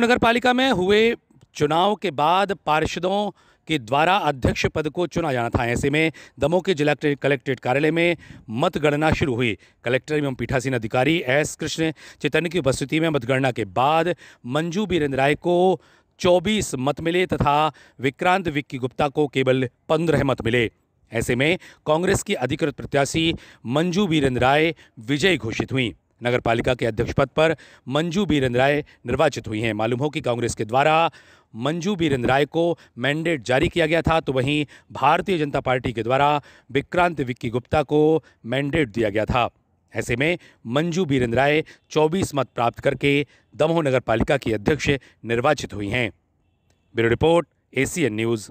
दमोह नगर पालिका में हुए चुनाव के बाद पार्षदों के द्वारा अध्यक्ष पद को चुना जाना था ऐसे में दमोह के जिला कलेक्ट्रेट कार्यालय में मतगणना शुरू हुई कलेक्टर एवं पीठासीन अधिकारी एस कृष्ण चेतन की उपस्थिति में मतगणना के बाद मंजू बीरेंद्र राय को 24 मत मिले तथा विक्रांत विक्की गुप्ता को केवल 15 मत मिले ऐसे में कांग्रेस की अधिकृत प्रत्याशी मंजू बीरेंद्र राय विजयी घोषित हुई नगर पालिका के अध्यक्ष पद पर मंजू बीरन राय निर्वाचित हुई हैं मालूम हो कि कांग्रेस के द्वारा मंजू बीरन राय को मैंडेट जारी किया गया था तो वहीं भारतीय जनता पार्टी के द्वारा विक्रांत विक्की गुप्ता को मैंडेट दिया गया था ऐसे में मंजू बीरन राय चौबीस मत प्राप्त करके दमोह नगर पालिका की अध्यक्ष निर्वाचित हुई हैं ब्यूरो रिपोर्ट एसीएन न्यूज़